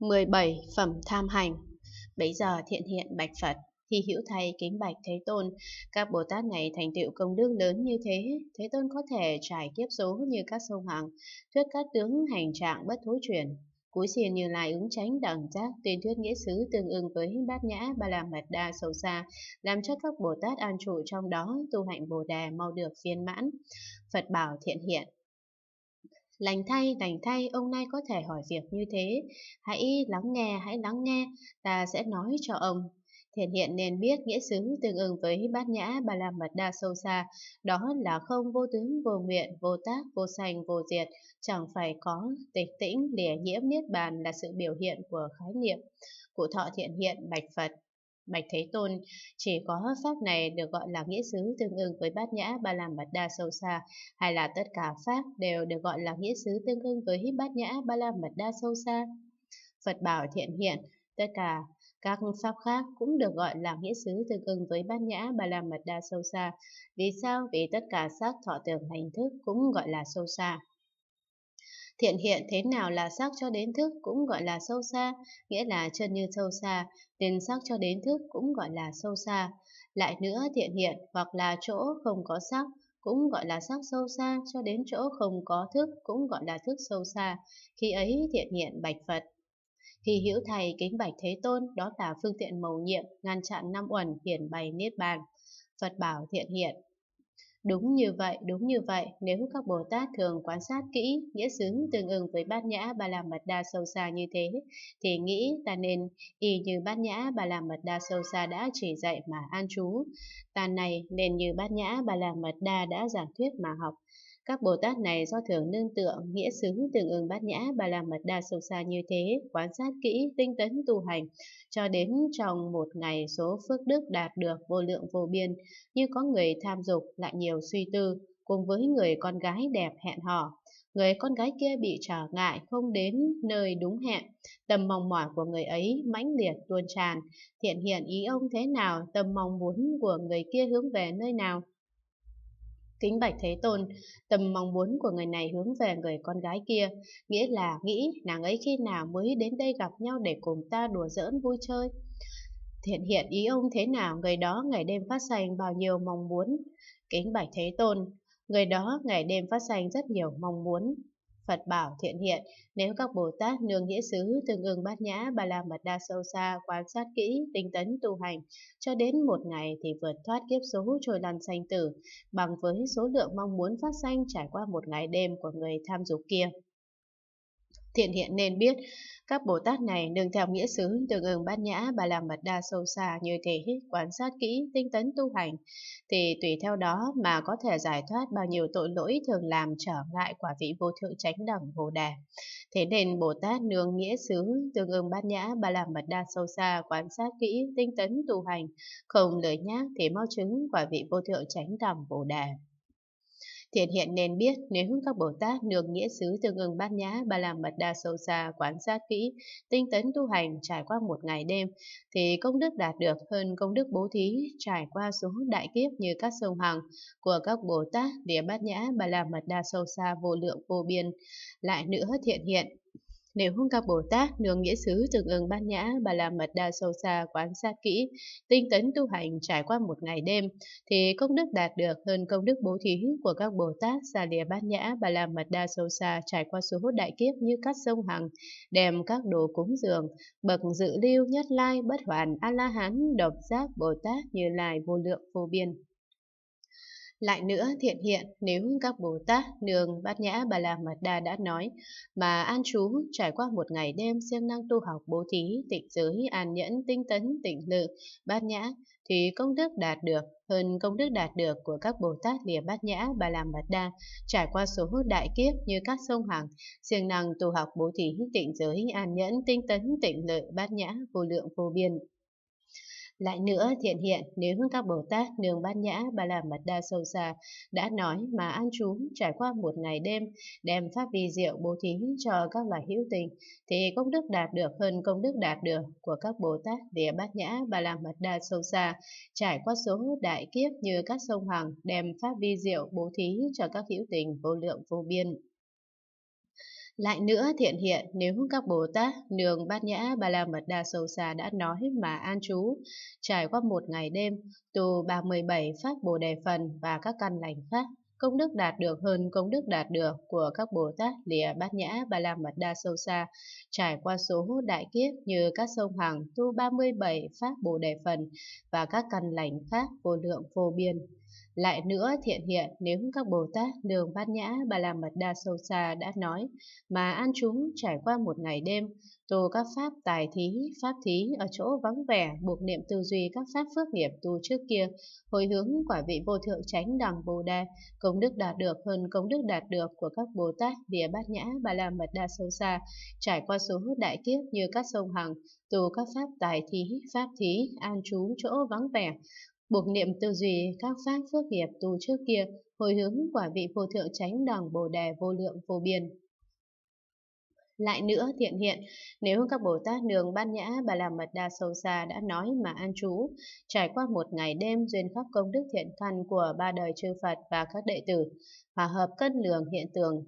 17 phẩm tham hành. Bấy giờ thiện hiện bạch Phật, thì hữu thay kính bạch Thế Tôn, các Bồ Tát này thành tựu công đức lớn như thế, Thế Tôn có thể trải kiếp số như các sông hằng, thuyết các tướng hành trạng bất thối chuyển. cuối xin như lai ứng tránh đẳng giác tuyên thuyết nghĩa xứ tương ứng với bát nhã ba la mật đa sâu xa, làm cho các Bồ Tát an trụ trong đó tu hạnh Bồ đề mau được viên mãn. Phật bảo thiện hiện, Lành thay, lành thay, ông nay có thể hỏi việc như thế. Hãy lắng nghe, hãy lắng nghe, ta sẽ nói cho ông. Thiện hiện nên biết nghĩa xứ tương ứng với bát nhã bà la mật đa sâu xa, đó là không vô tướng vô nguyện, vô tác, vô sanh, vô diệt, chẳng phải có tịch tĩnh, lìa nhiễm niết bàn là sự biểu hiện của khái niệm. Cụ thọ thiện hiện bạch Phật. Bạch Thế Tôn, chỉ có pháp này được gọi là nghĩa xứ tương ứng với bát nhã ba la mật đa sâu xa, hay là tất cả pháp đều được gọi là nghĩa xứ tương ứng với bát nhã ba la mật đa sâu xa. Phật bảo thiện hiện, tất cả các pháp khác cũng được gọi là nghĩa xứ tương ứng với bát nhã ba la mật đa sâu xa. Vì sao? Vì tất cả sắc thọ tưởng hành thức cũng gọi là sâu xa. Thiện hiện thế nào là sắc cho đến thức cũng gọi là sâu xa, nghĩa là chân như sâu xa, nên sắc cho đến thức cũng gọi là sâu xa. Lại nữa thiện hiện hoặc là chỗ không có sắc cũng gọi là sắc sâu xa cho đến chỗ không có thức cũng gọi là thức sâu xa. Khi ấy thiện hiện bạch Phật. Hy hữu thầy kính bạch thế tôn đó là phương tiện mầu nhiệm ngăn chặn năm uẩn hiển bày niết bàn. Phật bảo thiện hiện Đúng như vậy, đúng như vậy, nếu các Bồ Tát thường quan sát kỹ, nghĩa xứng tương ứng với bát nhã bà la mật đa sâu xa như thế, thì nghĩ ta nên y như bát nhã bà la mật đa sâu xa đã chỉ dạy mà an trú. Ta này nên như bát nhã bà la mật đa đã giảng thuyết mà học. Các Bồ Tát này do thường nương tựa, nghĩa xứng tương ứng bát nhã bà làm mật đa sâu xa như thế, quan sát kỹ, tinh tấn tu hành, cho đến trong một ngày số phước đức đạt được vô lượng vô biên, như có người tham dục lại nhiều suy tư, cùng với người con gái đẹp hẹn hò. Người con gái kia bị trở ngại không đến nơi đúng hẹn, tầm mong mỏi của người ấy mãnh liệt tuôn tràn, thiện hiện ý ông thế nào, tầm mong muốn của người kia hướng về nơi nào, Kính bạch Thế Tôn, tầm mong muốn của người này hướng về người con gái kia, nghĩa là nghĩ nàng ấy khi nào mới đến đây gặp nhau để cùng ta đùa giỡn vui chơi. Thiện hiện ý ông thế nào, người đó ngày đêm phát sanh bao nhiêu mong muốn. Kính bạch Thế Tôn, người đó ngày đêm phát sanh rất nhiều mong muốn. Phật bảo thiện hiện, nếu các Bồ Tát nương nghĩa xứ tương ưng bát nhã ba la mật đa sâu xa quan sát kỹ, tinh tấn tu hành, cho đến một ngày thì vượt thoát kiếp số trôi lăn sanh tử, bằng với số lượng mong muốn phát sanh trải qua một ngày đêm của người tham dục kia. Thiện hiện nên biết, các Bồ Tát này đừng theo nghĩa xứ tương ứng bát nhã bà làm mật đa sâu xa như thế, quan sát kỹ, tinh tấn tu hành, thì tùy theo đó mà có thể giải thoát bao nhiêu tội lỗi thường làm trở ngại quả vị vô thượng chánh đẳng vô đề Thế nên Bồ Tát nương nghĩa xứ tương ứng bát nhã bà làm mật đa sâu xa, quan sát kỹ, tinh tấn tu hành, không lời nhác thì mau chứng quả vị vô thượng chánh đẳng vô đề Thiện hiện nên biết nếu các Bồ Tát được nghĩa xứ tương ưng bát nhã ba la mật đa sâu xa quán sát kỹ, tinh tấn tu hành trải qua một ngày đêm, thì công đức đạt được hơn công đức bố thí trải qua số đại kiếp như các sông hằng của các Bồ Tát địa bát nhã ba la mật đa sâu xa vô lượng vô biên. Lại nữa thiện hiện nếu không gặp Bồ Tát, nương nghĩa xứ tương ứng ban nhã, bà làm mật đa sâu xa quán sát kỹ, tinh tấn tu hành trải qua một ngày đêm, thì công đức đạt được hơn công đức bố thí của các Bồ Tát xa lìa ban nhã, bà làm mật đa sâu xa trải qua số hốt đại kiếp như cắt sông Hằng, đem các đồ cúng dường, bậc dự lưu nhất lai bất hoàn a la hán độc giác Bồ Tát như lai vô lượng vô biên. Lại nữa thiện hiện nếu các Bồ Tát nương bát nhã bà la mật đa đã nói mà an chú trải qua một ngày đêm siêng năng tu học bố thí, tịnh giới, an nhẫn, tinh tấn, tịnh lự, bát nhã thì công đức đạt được hơn công đức đạt được của các Bồ Tát lìa bát nhã bà La Mật đa trải qua số đại kiếp như các sông hằng siêng năng tu học bố thí tịnh giới an nhẫn tinh tấn tịnh lợi bát nhã vô lượng vô biên lại nữa, thiện hiện, nếu các Bồ Tát nương bát nhã bà la mật đa sâu xa đã nói mà an trú trải qua một ngày đêm, đem pháp vi diệu bố thí cho các loài hữu tình, thì công đức đạt được hơn công đức đạt được của các Bồ Tát địa bát nhã bà la mật đa sâu xa, trải qua số đại kiếp như các sông hoàng đem pháp vi diệu bố thí cho các hữu tình vô lượng vô biên. Lại nữa thiện hiện nếu các Bồ Tát nương bát nhã ba la mật đa sâu xa đã nói mà an trú, trải qua một ngày đêm, tu 37 phát Bồ Đề Phần và các căn lành khác công đức đạt được hơn công đức đạt được của các Bồ Tát lìa bát nhã ba la mật đa sâu xa, trải qua số đại kiếp như các sông Hằng tu 37 phát Bồ Đề Phần và các căn lành khác vô lượng vô biên. Lại nữa thiện hiện nếu các Bồ Tát đường bát nhã bà la mật đa sâu xa đã nói mà an chúng trải qua một ngày đêm, tu các pháp tài thí, pháp thí ở chỗ vắng vẻ buộc niệm tư duy các pháp phước nghiệp tu trước kia, hồi hướng quả vị vô thượng chánh đẳng Bồ đề công đức đạt được hơn công đức đạt được của các Bồ Tát địa bát nhã bà la mật đa sâu xa, trải qua số đại kiếp như các sông Hằng, tu các pháp tài thí, pháp thí, an chúng chỗ vắng vẻ, Buộc niệm tư duy các pháp phước nghiệp tu trước kia hồi hướng quả vị vô thượng tránh đẳng bồ đề vô lượng vô biên. Lại nữa thiện hiện, nếu các Bồ Tát đường ban Nhã Bà làm Mật Đa Sâu Xa đã nói mà an trú, trải qua một ngày đêm duyên khắp công đức thiện căn của ba đời chư Phật và các đệ tử, hòa hợp cân lường hiện tượng